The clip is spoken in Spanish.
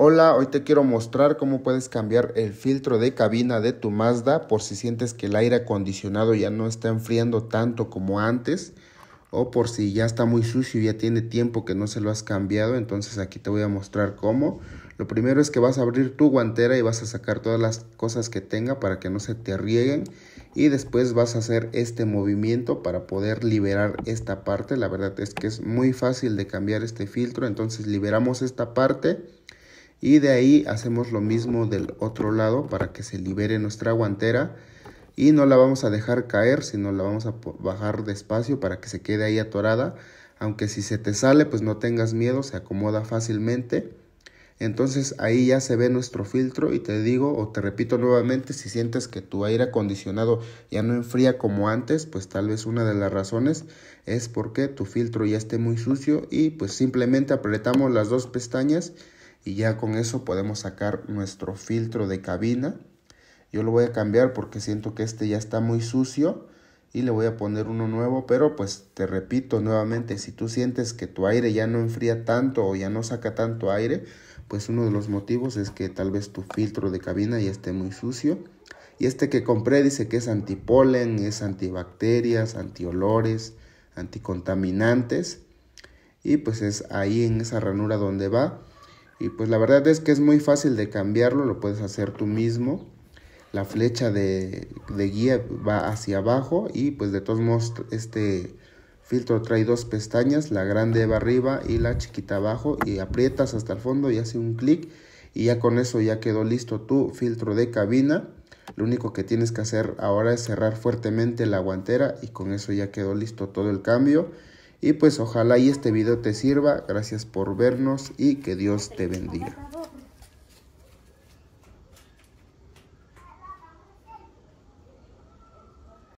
Hola, hoy te quiero mostrar cómo puedes cambiar el filtro de cabina de tu Mazda por si sientes que el aire acondicionado ya no está enfriando tanto como antes o por si ya está muy sucio y ya tiene tiempo que no se lo has cambiado, entonces aquí te voy a mostrar cómo. Lo primero es que vas a abrir tu guantera y vas a sacar todas las cosas que tenga para que no se te rieguen y después vas a hacer este movimiento para poder liberar esta parte. La verdad es que es muy fácil de cambiar este filtro, entonces liberamos esta parte y de ahí hacemos lo mismo del otro lado para que se libere nuestra guantera y no la vamos a dejar caer sino la vamos a bajar despacio para que se quede ahí atorada aunque si se te sale pues no tengas miedo se acomoda fácilmente entonces ahí ya se ve nuestro filtro y te digo o te repito nuevamente si sientes que tu aire acondicionado ya no enfría como antes, pues tal vez una de las razones es porque tu filtro ya esté muy sucio y pues simplemente apretamos las dos pestañas y ya con eso podemos sacar nuestro filtro de cabina. Yo lo voy a cambiar porque siento que este ya está muy sucio y le voy a poner uno nuevo, pero pues te repito nuevamente, si tú sientes que tu aire ya no enfría tanto o ya no saca tanto aire, pues uno de los motivos es que tal vez tu filtro de cabina ya esté muy sucio. Y este que compré dice que es antipolen, es antibacterias, antiolores, anticontaminantes. Y pues es ahí en esa ranura donde va y pues la verdad es que es muy fácil de cambiarlo, lo puedes hacer tú mismo. La flecha de, guía va hacia abajo y pues de todos modos este filtro trae dos pestañas, la grande va arriba y la chiquita abajo y aprietas hasta el fondo y hace un clic y ya con eso ya quedó listo tu filtro de cabina. Lo único que tienes que hacer ahora es cerrar fuertemente la guantera y con eso ya quedó listo todo el cambio. Y pues ojalá y este video te sirva. Gracias por vernos y que Dios te bendiga.